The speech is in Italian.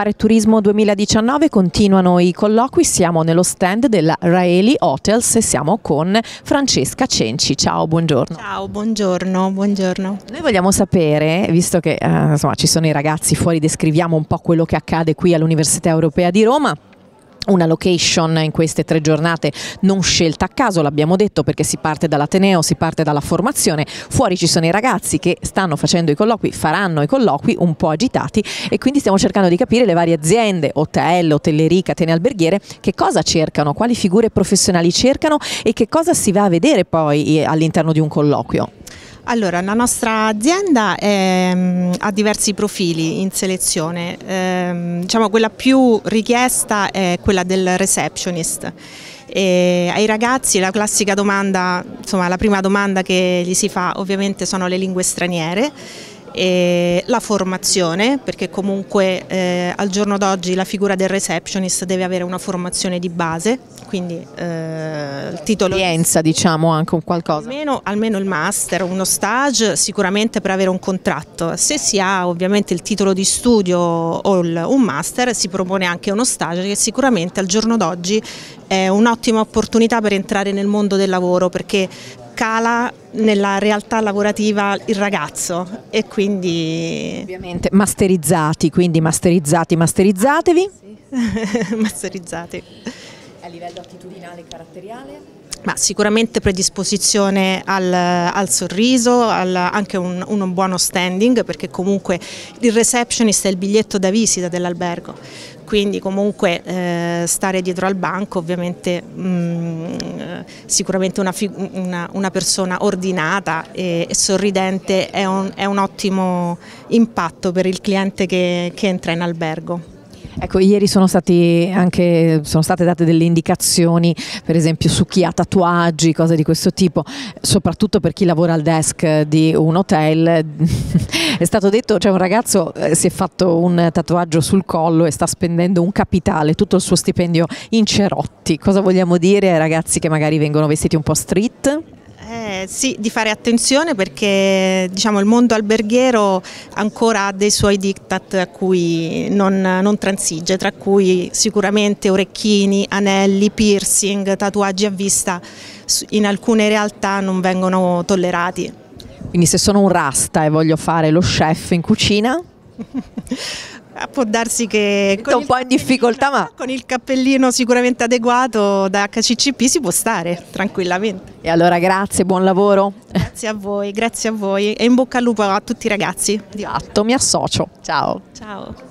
Fare Turismo 2019 continuano i colloqui, siamo nello stand della Raeli Hotels e siamo con Francesca Cenci. Ciao, buongiorno. Ciao, buongiorno, buongiorno. Noi vogliamo sapere, visto che eh, insomma, ci sono i ragazzi fuori, descriviamo un po' quello che accade qui all'Università Europea di Roma, una location in queste tre giornate non scelta a caso, l'abbiamo detto perché si parte dall'Ateneo, si parte dalla formazione, fuori ci sono i ragazzi che stanno facendo i colloqui, faranno i colloqui un po' agitati e quindi stiamo cercando di capire le varie aziende, hotel, hotellerie, catene alberghiere, che cosa cercano, quali figure professionali cercano e che cosa si va a vedere poi eh, all'interno di un colloquio. Allora, la nostra azienda è, mm, ha diversi profili in selezione, ehm, diciamo quella più richiesta è quella del receptionist. E ai ragazzi la classica domanda, insomma la prima domanda che gli si fa ovviamente sono le lingue straniere e la formazione perché comunque eh, al giorno d'oggi la figura del receptionist deve avere una formazione di base quindi eh, il titolo esperienza diciamo anche un qualcosa almeno, almeno il master uno stage sicuramente per avere un contratto se si ha ovviamente il titolo di studio o il, un master si propone anche uno stage che sicuramente al giorno d'oggi è un'ottima opportunità per entrare nel mondo del lavoro perché cala nella realtà lavorativa il ragazzo e quindi... Ovviamente masterizzati, quindi masterizzati, masterizzatevi. Ah, sì. masterizzati. A livello attitudinale e caratteriale? Ma sicuramente predisposizione al, al sorriso, al, anche un, un, buono standing perché comunque il receptionist è il biglietto da visita dell'albergo, quindi comunque eh, stare dietro al banco ovviamente mh, mm, sicuramente una, una, una, persona ordinata e, sorridente è un, è un, ottimo impatto per il cliente che, che entra in albergo. Ecco, ieri sono, anche, sono state date delle indicazioni, per esempio su chi ha tatuaggi, cose di questo tipo, soprattutto per chi lavora al desk di un hotel. è stato detto, c'è cioè un ragazzo eh, si è fatto un tatuaggio sul collo e sta spendendo un capitale, tutto il suo stipendio in cerotti. Cosa vogliamo dire ai ragazzi che magari vengono vestiti un po' street? sì, di fare attenzione perché diciamo, il mondo alberghiero ancora ha dei suoi diktat a cui non, non transige, tra cui sicuramente orecchini, anelli, piercing, tatuaggi a vista in alcune realtà non vengono tollerati. Quindi se sono un rasta e voglio fare lo chef in cucina? Eh, può darsi che... Con un po' in difficoltà ma... Con il cappellino sicuramente adeguato da HCCP si può stare tranquillamente. E allora grazie, buon lavoro. Grazie a voi, grazie a voi e in bocca al lupo a tutti i ragazzi. di Esatto, mi associo. Ciao. Ciao.